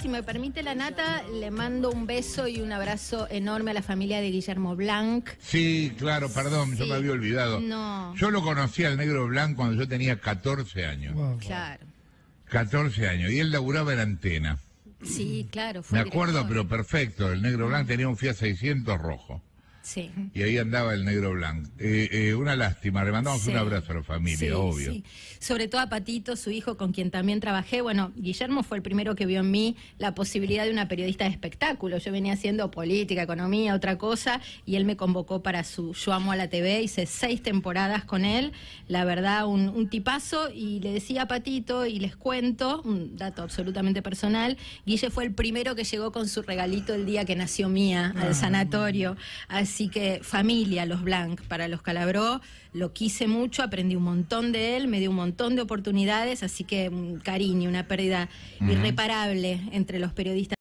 si me permite la nata, le mando un beso y un abrazo enorme a la familia de Guillermo Blanc. Sí, claro, perdón, yo me había olvidado. Yo lo conocí al negro Blanc cuando yo tenía 14 años. Claro. 14 años, y él laburaba en antena. Sí, claro. me acuerdo, pero perfecto, el negro Blanc tenía un FIA 600 rojo. Sí. Y ahí andaba el negro blanco. Eh, eh, una lástima, le mandamos un abrazo a la familia, obvio. Sobre todo a Patito, su hijo con quien también trabajé. Bueno, Guillermo fue el primero que vio en mí la posibilidad de una periodista de espectáculo. Yo venía haciendo política, economía, otra cosa, y él me convocó para su Yo Amo a la TV. Hice seis temporadas con él. La verdad, un, tipazo. Y le decía a Patito, y les cuento, un dato absolutamente personal: Guille fue el primero que llegó con su regalito el día que nació Mía al ah, sanatorio. Así que familia, los Blanc, para los Calabró, lo quise mucho, aprendí un montón de él, me dio un montón de oportunidades, así que un mm, cariño, una pérdida irreparable entre los periodistas.